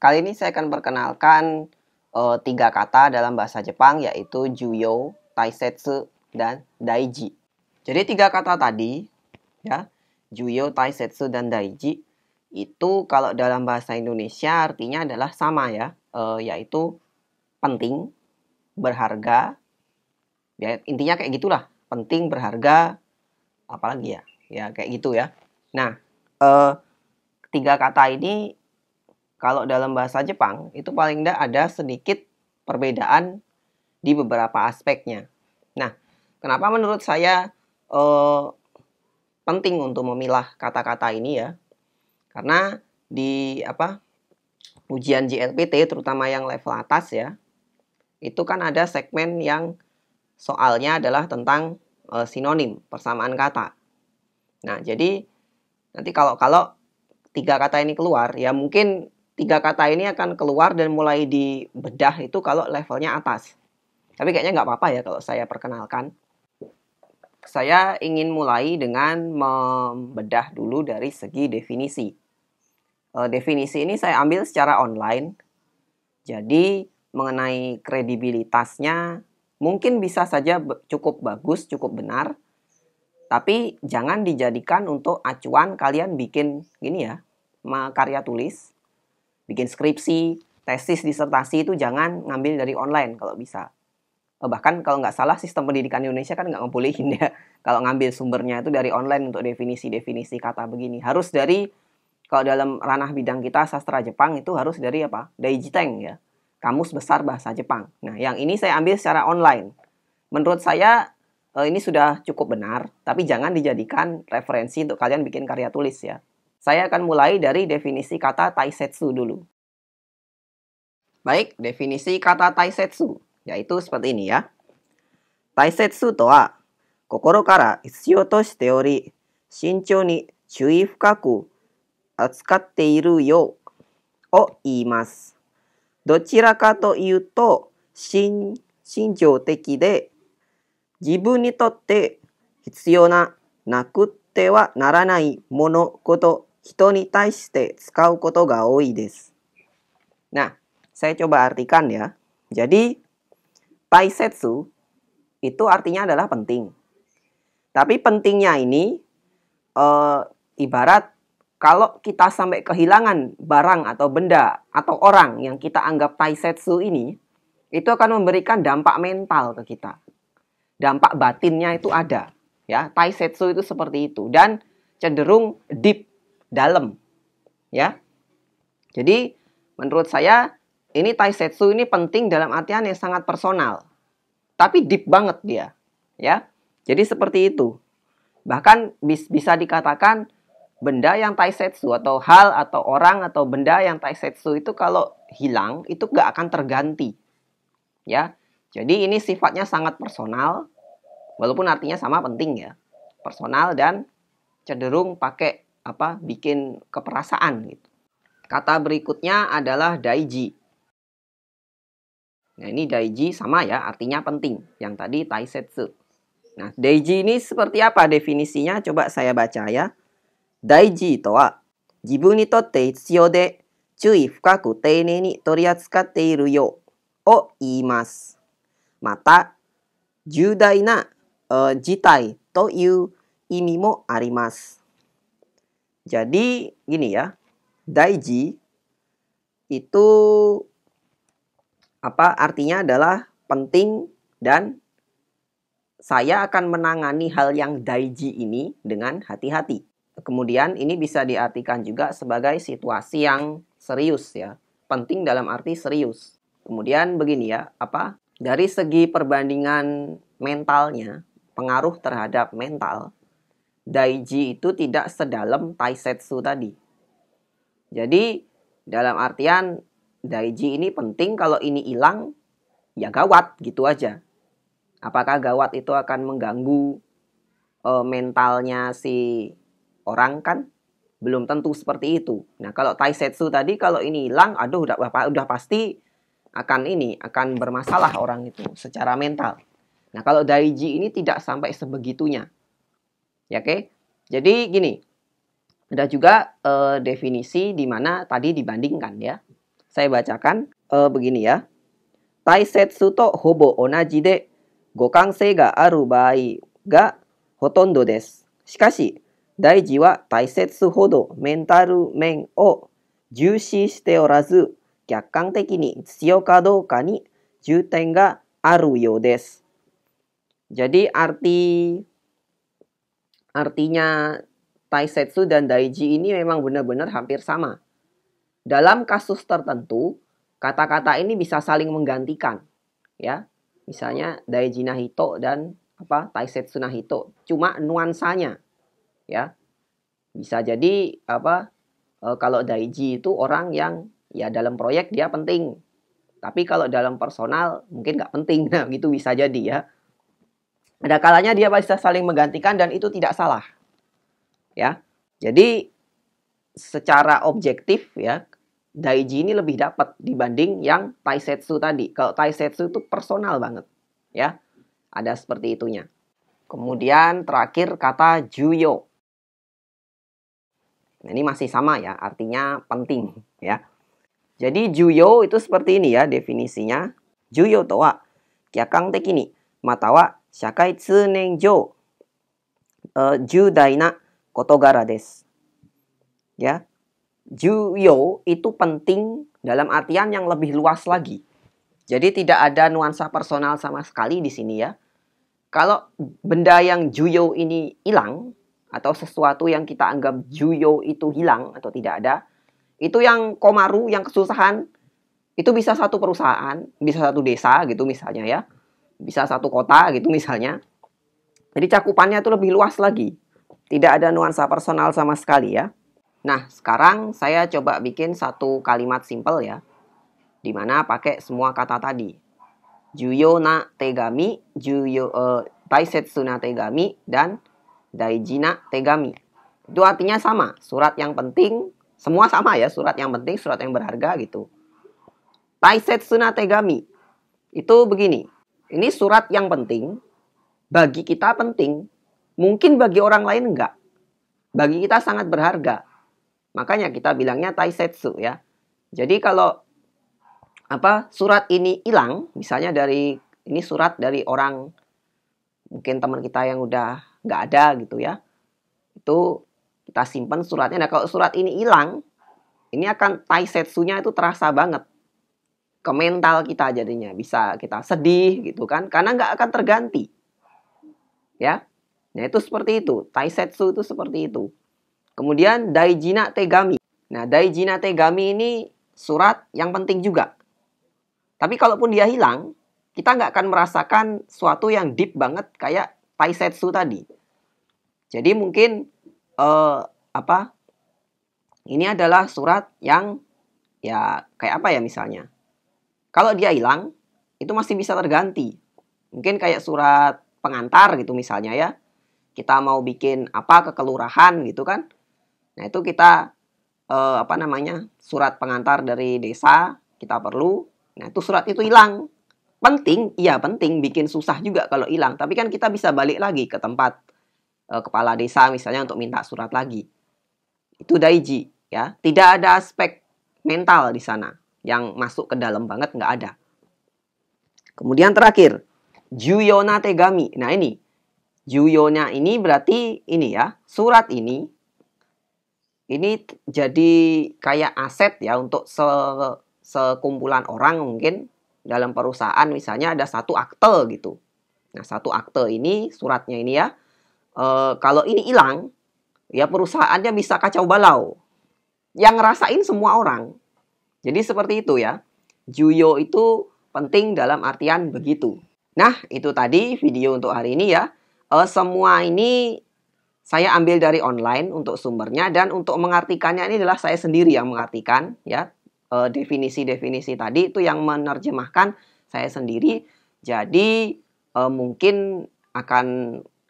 Kali ini saya akan perkenalkan uh, tiga kata dalam bahasa Jepang yaitu Juyo, Taisetsu, dan Daiji. Jadi tiga kata tadi ya, Juyo, Taisetsu, dan Daiji itu kalau dalam bahasa Indonesia artinya adalah sama ya, uh, yaitu penting, berharga, ya intinya kayak gitulah, penting, berharga, apalagi ya, ya kayak gitu ya. Nah, uh, tiga kata ini kalau dalam bahasa Jepang itu paling tidak ada sedikit perbedaan di beberapa aspeknya. Nah, kenapa menurut saya eh, penting untuk memilah kata-kata ini ya? Karena di apa ujian JLPT terutama yang level atas ya, itu kan ada segmen yang soalnya adalah tentang eh, sinonim persamaan kata. Nah, jadi nanti kalau kalau tiga kata ini keluar, ya mungkin tiga kata ini akan keluar dan mulai dibedah itu kalau levelnya atas. Tapi kayaknya nggak apa-apa ya kalau saya perkenalkan. Saya ingin mulai dengan membedah dulu dari segi definisi. Eh, definisi ini saya ambil secara online. Jadi mengenai kredibilitasnya mungkin bisa saja cukup bagus, cukup benar. Tapi jangan dijadikan untuk acuan kalian bikin gini ya, karya tulis bikin skripsi, tesis, disertasi itu jangan ngambil dari online kalau bisa. Eh, bahkan kalau nggak salah sistem pendidikan Indonesia kan nggak ngebolehin ya kalau ngambil sumbernya itu dari online untuk definisi-definisi kata begini. Harus dari kalau dalam ranah bidang kita sastra Jepang itu harus dari apa? Daijiteng ya. Kamus Besar Bahasa Jepang. Nah, yang ini saya ambil secara online. Menurut saya eh, ini sudah cukup benar, tapi jangan dijadikan referensi untuk kalian bikin karya tulis ya. Saya akan mulai dari definisi kata taisetsu dulu. Baik, definisi kata taisetsu yaitu seperti ini ya. Taisetsu to wa kokoro kara itsuyou to shite ori shinchou ni chūi fukaku atsukatte iru yo o iimasu. どちらかというと心心情的で自分にとって必要ななくてはならないものこと nah saya coba artikan ya. Jadi, taisetsu itu artinya adalah penting. Tapi pentingnya ini e, ibarat kalau kita sampai kehilangan barang atau benda atau orang yang kita anggap taisetsu ini, itu akan memberikan dampak mental ke kita. Dampak batinnya itu ada. Ya, taisetsu itu seperti itu dan cenderung deep dalam. Ya. Jadi menurut saya ini Taisetsu ini penting dalam artian yang sangat personal. Tapi deep banget dia, ya. Jadi seperti itu. Bahkan bisa dikatakan benda yang Taisetsu atau hal atau orang atau benda yang Taisetsu itu kalau hilang itu gak akan terganti. Ya. Jadi ini sifatnya sangat personal walaupun artinya sama penting ya. Personal dan cenderung pakai apa bikin keperasaan gitu. Kata berikutnya adalah daiji. Nah, ini daiji sama ya, artinya penting. Yang tadi taisetsu. Nah, daiji ini seperti apa definisinya? Coba saya baca ya. Daiji to wa jibun ni totte itsuyo de chui fukaku teinei ni toriatsukatte iru yo o iimasu. Mata, jūdai na uh, eh, jitai to iu imi mo arimasu. Jadi gini ya, daiji itu apa artinya adalah penting dan saya akan menangani hal yang daiji ini dengan hati-hati. Kemudian ini bisa diartikan juga sebagai situasi yang serius ya. Penting dalam arti serius. Kemudian begini ya, apa? Dari segi perbandingan mentalnya, pengaruh terhadap mental, daiji itu tidak sedalam taisetsu tadi. Jadi dalam artian daiji ini penting kalau ini hilang ya gawat gitu aja. Apakah gawat itu akan mengganggu uh, mentalnya si orang kan? Belum tentu seperti itu. Nah, kalau taisetsu tadi kalau ini hilang, aduh udah udah pasti akan ini akan bermasalah orang itu secara mental. Nah, kalau daiji ini tidak sampai sebegitunya. Ya, Oke, okay? jadi gini, ada juga uh, definisi di mana tadi dibandingkan ya. Saya bacakan uh, begini ya. Taisetsu to hobo onaji de gokansei ga aru bai ga hotondo desu. Shikashi, daiji wa taisetsu hodo mentaru men o jushi shite orazu ni ni tsuyou ka ka dou ga aru yo jadi arti Artinya Taisetsu dan Daiji ini memang benar-benar hampir sama. Dalam kasus tertentu, kata-kata ini bisa saling menggantikan, ya. Misalnya Daiji Nahito dan apa Taisetsu Nahito, cuma nuansanya, ya. Bisa jadi apa eh, kalau Daiji itu orang yang ya dalam proyek dia penting, tapi kalau dalam personal mungkin nggak penting, nah gitu bisa jadi ya. Ada kalanya dia bisa saling menggantikan dan itu tidak salah. Ya. Jadi secara objektif ya, Daiji ini lebih dapat dibanding yang Taisetsu tadi. Kalau Taisetsu itu personal banget, ya. Ada seperti itunya. Kemudian terakhir kata Juyo. Nah, ini masih sama ya, artinya penting ya. Jadi Juyo itu seperti ini ya definisinya. Juyo toa kyakang tekini matawa 社会通念上、uh, 重大な事柄です。Ya, juyo itu penting dalam artian yang lebih luas lagi. Jadi tidak ada nuansa personal sama sekali di sini ya. Kalau benda yang juyo ini hilang atau sesuatu yang kita anggap juyo itu hilang atau tidak ada, itu yang komaru, yang kesusahan, itu bisa satu perusahaan, bisa satu desa gitu misalnya ya bisa satu kota gitu misalnya. Jadi cakupannya itu lebih luas lagi. Tidak ada nuansa personal sama sekali ya. Nah, sekarang saya coba bikin satu kalimat simple ya. Dimana pakai semua kata tadi. Juyo na tegami, juyo, uh, eh, taisetsu na tegami, dan daiji tegami. Itu artinya sama. Surat yang penting, semua sama ya. Surat yang penting, surat yang berharga gitu. Taisetsu na tegami. Itu begini. Ini surat yang penting. Bagi kita penting. Mungkin bagi orang lain enggak. Bagi kita sangat berharga. Makanya kita bilangnya taisetsu ya. Jadi kalau apa surat ini hilang, misalnya dari ini surat dari orang mungkin teman kita yang udah enggak ada gitu ya. Itu kita simpan suratnya. Nah kalau surat ini hilang, ini akan taisetsunya itu terasa banget ke mental kita jadinya bisa kita sedih gitu kan karena nggak akan terganti ya nah itu seperti itu taisetsu itu seperti itu kemudian daijina tegami nah daijina tegami ini surat yang penting juga tapi kalaupun dia hilang kita nggak akan merasakan suatu yang deep banget kayak taisetsu tadi jadi mungkin eh, apa ini adalah surat yang ya kayak apa ya misalnya kalau dia hilang, itu masih bisa terganti. Mungkin kayak surat pengantar gitu misalnya ya. Kita mau bikin apa ke kelurahan gitu kan. Nah, itu kita eh, apa namanya? surat pengantar dari desa kita perlu. Nah, itu surat itu hilang. Penting, iya penting, bikin susah juga kalau hilang, tapi kan kita bisa balik lagi ke tempat eh, kepala desa misalnya untuk minta surat lagi. Itu daiji ya. Tidak ada aspek mental di sana yang masuk ke dalam banget nggak ada. Kemudian terakhir, Juyona Tegami. Nah ini, Juyonya ini berarti ini ya, surat ini, ini jadi kayak aset ya untuk se sekumpulan orang mungkin dalam perusahaan misalnya ada satu akte gitu. Nah satu akte ini, suratnya ini ya, e, kalau ini hilang, ya perusahaannya bisa kacau balau. Yang ngerasain semua orang, jadi seperti itu ya. Juyo itu penting dalam artian begitu. Nah, itu tadi video untuk hari ini ya. E, semua ini saya ambil dari online untuk sumbernya dan untuk mengartikannya ini adalah saya sendiri yang mengartikan ya. Eh, definisi-definisi tadi itu yang menerjemahkan saya sendiri. Jadi e, mungkin akan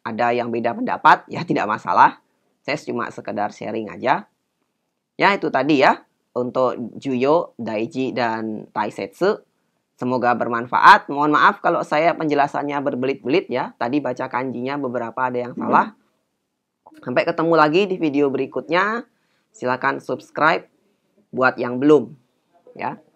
ada yang beda pendapat ya tidak masalah. Saya cuma sekedar sharing aja. Ya, itu tadi ya untuk Juyo, Daiji, dan Taisetsu. Semoga bermanfaat. Mohon maaf kalau saya penjelasannya berbelit-belit ya. Tadi baca kanjinya beberapa ada yang salah. Hmm. Sampai ketemu lagi di video berikutnya. Silahkan subscribe buat yang belum ya.